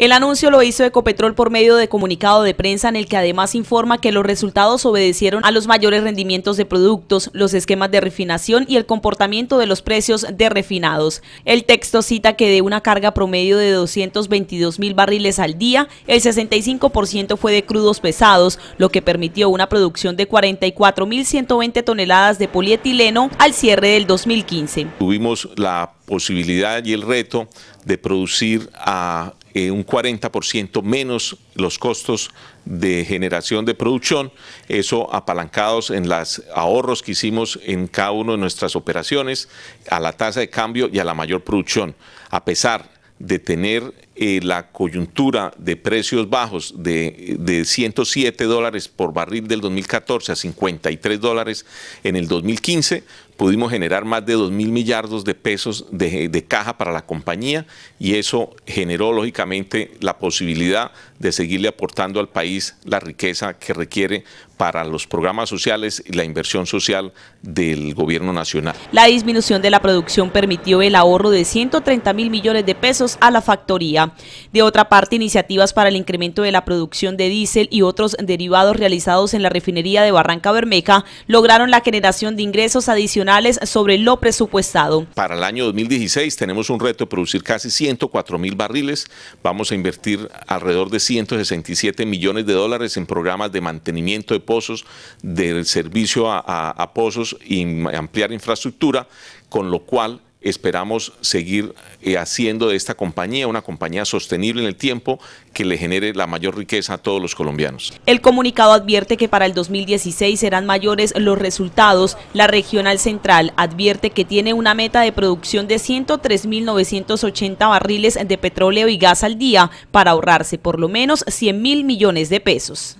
El anuncio lo hizo Ecopetrol por medio de comunicado de prensa en el que además informa que los resultados obedecieron a los mayores rendimientos de productos, los esquemas de refinación y el comportamiento de los precios de refinados. El texto cita que de una carga promedio de 222 mil barriles al día, el 65% fue de crudos pesados, lo que permitió una producción de 44.120 toneladas de polietileno al cierre del 2015. Tuvimos la posibilidad y el reto de producir a eh, un 40% menos los costos de generación de producción, eso apalancados en los ahorros que hicimos en cada una de nuestras operaciones, a la tasa de cambio y a la mayor producción, a pesar de tener eh, la coyuntura de precios bajos de, 107 dólares por barril del 2014 a 53 dólares en el 2015, pudimos generar más de 2 mil millardos de pesos de, de, caja para la compañía y eso generó lógicamente la posibilidad de seguirle aportando al país la riqueza que requiere para los programas sociales y la inversión social del gobierno nacional. La disminución de la producción permitió el ahorro de 130 mil millones de pesos a la factoría. De otra parte, iniciativas para el incremento de la producción de diésel y otros derivados realizados en la refinería de Barranca Bermeja lograron la generación de ingresos adicionales sobre lo presupuestado. Para el año 2016 tenemos un reto de producir casi 104 mil barriles. Vamos a invertir alrededor de 167 millones de dólares en programas de mantenimiento de pozos, del servicio a pozos y ampliar infraestructura, con lo cual esperamos seguir eh, haciendo de esta compañía una compañía sostenible en el tiempo que le genere la mayor riqueza a todos los colombianos. El comunicado advierte que para el 2016 serán mayores los resultados. La Regional Central advierte que tiene una meta de producción de 103.980 barriles de petróleo y gas al día para ahorrarse por lo menos 100 mil millones de pesos.